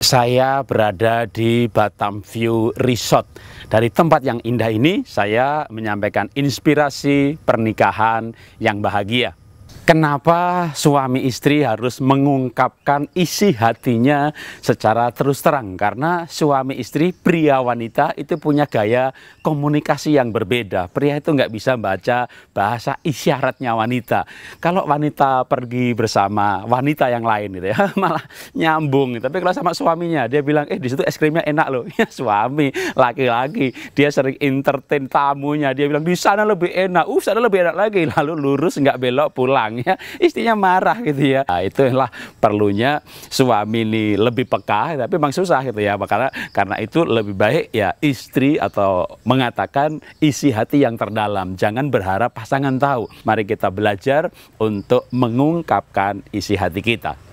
Saya berada di Batam View Resort. Dari tempat yang indah ini, saya menyampaikan inspirasi pernikahan yang bahagia. Kenapa suami istri harus mengungkapkan isi hatinya secara terus terang? Karena suami istri, pria wanita itu punya gaya komunikasi yang berbeda. Pria itu nggak bisa baca bahasa isyaratnya wanita. Kalau wanita pergi bersama wanita yang lain gitu ya, malah nyambung. Tapi kalau sama suaminya, dia bilang, eh di situ es krimnya enak loh. Ya suami, laki-laki, dia sering entertain tamunya. Dia bilang, di sana lebih enak, uh sana lebih enak lagi. Lalu lurus nggak belok pulang ya istrinya marah gitu ya nah, itulah perlunya suami ini lebih peka tapi memang susah gitu ya karena karena itu lebih baik ya istri atau mengatakan isi hati yang terdalam jangan berharap pasangan tahu mari kita belajar untuk mengungkapkan isi hati kita